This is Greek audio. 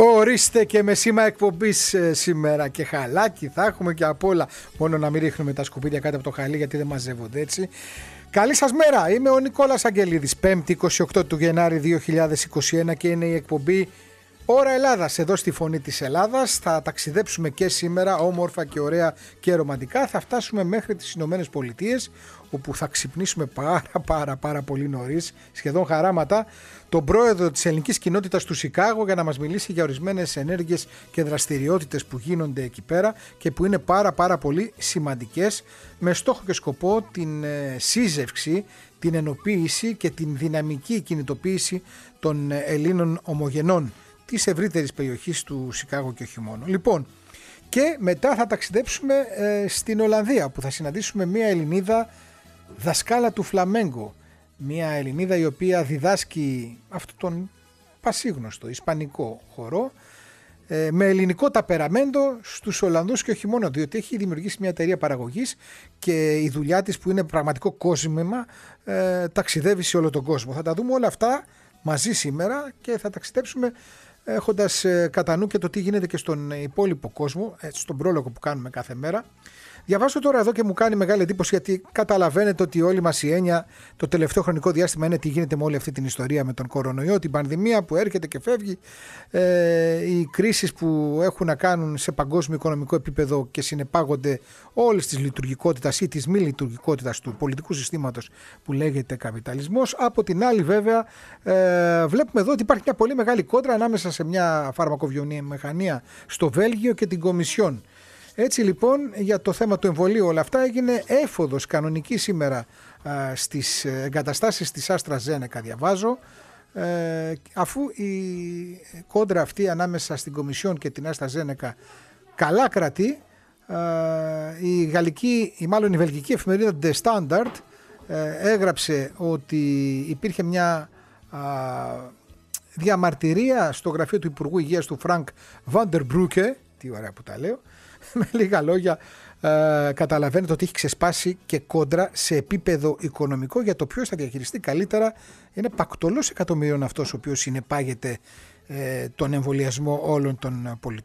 Ορίστε και με σήμα εκπομπής ε, σήμερα και χαλάκι θα έχουμε και απ' όλα. Μόνο να μην ρίχνουμε τα σκουπίδια κάτω από το χαλί γιατί δεν μαζεύονται έτσι. Καλή σας μέρα, είμαι ο νικολα αγγελιδης Αγγελίδης, 5η 28 του Γενάρη 2021 και είναι η εκπομπή Ωρα Ελλάδας, εδώ στη φωνή της Ελλάδας. Θα ταξιδέψουμε και σήμερα όμορφα και ωραία και ρομαντικά. Θα φτάσουμε μέχρι τις Ηνωμένες Πολιτείες, όπου θα ξυπνήσουμε πάρα πάρα πάρα πολύ νωρίς, σχεδόν χαράματα, τον πρόεδρο της ελληνικής κοινότητας του Σικάγο για να μας μιλήσει για ορισμένες ενέργειες και δραστηριότητες που γίνονται εκεί πέρα και που είναι πάρα πάρα πολύ σημαντικές, με στόχο και σκοπό την ε, σύζευξη την ενοποίηση και την δυναμική κινητοποίηση των Ελλήνων ομογενών. Της ευρύτερης περιοχής του Σικάγο και όχι μόνο. Λοιπόν, και μετά θα ταξιδέψουμε ε, στην Ολλανδία που θα συναντήσουμε μια Ελληνίδα δασκάλα του Φλαμέγκο. Μια Ελληνίδα η οποία διδάσκει αυτό τον πασίγνωστο ισπανικό χορό ε, με ελληνικό ταπεραμέντο στους Ολλανδούς και όχι μόνο διότι έχει δημιουργήσει μια εταιρεία παραγωγής και η δουλειά της που είναι πραγματικό κόσμημα ε, ταξιδεύει σε όλο τον κόσμο. Θα τα δούμε όλα αυτά μαζί σήμερα και θα ταξιδέψουμε έχοντας ε, κατά νου και το τι γίνεται και στον υπόλοιπο κόσμο, ε, στον πρόλογο που κάνουμε κάθε μέρα, Διαβάζω τώρα εδώ και μου κάνει μεγάλη εντύπωση γιατί καταλαβαίνετε ότι όλη μας η έννοια το τελευταίο χρονικό διάστημα είναι τι γίνεται με όλη αυτή την ιστορία με τον κορονοϊό, την πανδημία που έρχεται και φεύγει, ε, οι κρίσεις που έχουν να κάνουν σε παγκόσμιο οικονομικό επίπεδο και συνεπάγονται όλη τη λειτουργικότητας ή τη μη λειτουργικότητας του πολιτικού συστήματος που λέγεται καπιταλισμός. Από την άλλη, βέβαια, ε, βλέπουμε εδώ ότι υπάρχει μια πολύ μεγάλη κόντρα ανάμεσα σε μια φαρμακοβιομηχανία στο Βέλγιο και την Κομισιόν. Έτσι λοιπόν για το θέμα του εμβολίου όλα αυτά έγινε έφοδος κανονική σήμερα στις εγκαταστάσεις της Άστρα Ζένεκα διαβάζω ε, αφού η κόντρα αυτή ανάμεσα στην Κομισιόν και την Άστρα Ζένεκα καλά κρατεί η γαλλική ή μάλλον η βελγική εφημερίδα The Standard ε, έγραψε ότι υπήρχε μια διαμαρτυρία στο γραφείο του Υπουργού Υγείας του Φρανκ Βαντερμπρούκε τι ωραία που τα λέω, με λίγα λόγια ε, καταλαβαίνετε ότι έχει ξεσπάσει και κόντρα σε επίπεδο οικονομικό για το ποιος θα διαχειριστεί καλύτερα. Είναι πακτολός εκατομμύριων αυτός ο οποίος συνεπάγεται ε, τον εμβολιασμό όλων των πολιτών.